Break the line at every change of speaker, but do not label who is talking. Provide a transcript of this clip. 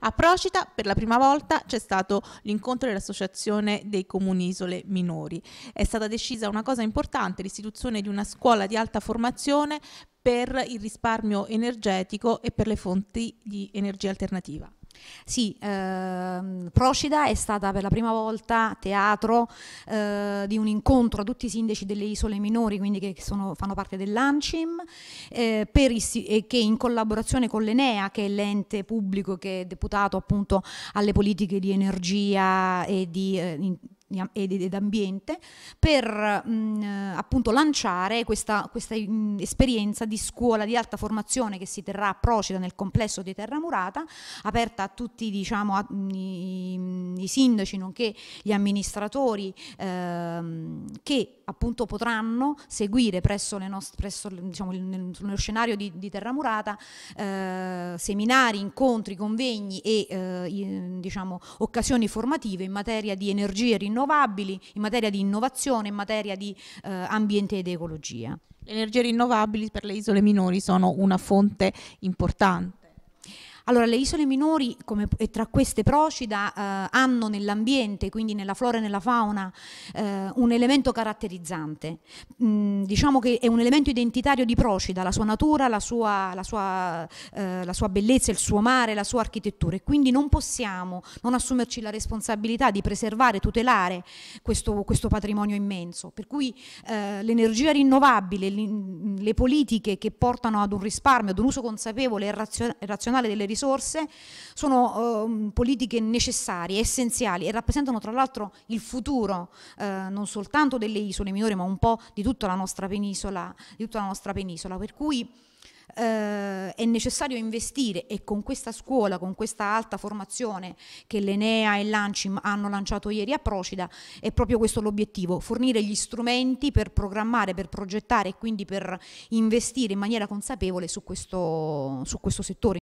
A Procita per la prima volta c'è stato l'incontro dell'Associazione dei Comuni Isole Minori. È stata decisa una cosa importante, l'istituzione di una scuola di alta formazione per il risparmio energetico e per le fonti di energia alternativa. Sì, ehm, Procida è stata per la prima volta teatro
eh, di un incontro a tutti i sindaci delle isole minori, quindi che sono, fanno parte dell'ANCIM, eh, e che in collaborazione con l'Enea, che è l'ente pubblico che è deputato appunto alle politiche di energia e di... Eh, in, Diciamo, ed ambiente per mh, mm, appunto lanciare questa, questa mh, mm, esperienza di scuola di alta formazione che si terrà a Procida nel complesso di Terra Murata, aperta a tutti diciamo, a, mm, i, i, sindaci nonché gli amministratori eh, che appunto potranno seguire presso, nostre, presso diciamo, nello scenario di, di Terra Murata eh, seminari, incontri, convegni e eh, diciamo, occasioni formative in materia di energie rinnovabili, in materia di innovazione, in materia di eh, ambiente ed ecologia.
Le energie rinnovabili per le isole minori sono una fonte importante.
Allora, le isole minori, come, e tra queste Procida, eh, hanno nell'ambiente, quindi nella flora e nella fauna, eh, un elemento caratterizzante. Mm, diciamo che è un elemento identitario di Procida, la sua natura, la sua, la sua, eh, la sua bellezza, il suo mare, la sua architettura. E quindi non possiamo non assumerci la responsabilità di preservare, tutelare questo, questo patrimonio immenso. Per cui eh, l'energia rinnovabile, le politiche che portano ad un risparmio, ad un uso consapevole e razionale delle risorse, risorse, sono eh, politiche necessarie, essenziali e rappresentano tra l'altro il futuro eh, non soltanto delle isole minori ma un po' di tutta la nostra penisola, tutta la nostra penisola per cui eh, è necessario investire e con questa scuola, con questa alta formazione che l'Enea e l'Ancim hanno lanciato ieri a Procida, è proprio questo l'obiettivo, fornire gli strumenti per programmare, per progettare e quindi per investire in maniera consapevole su questo, su questo settore.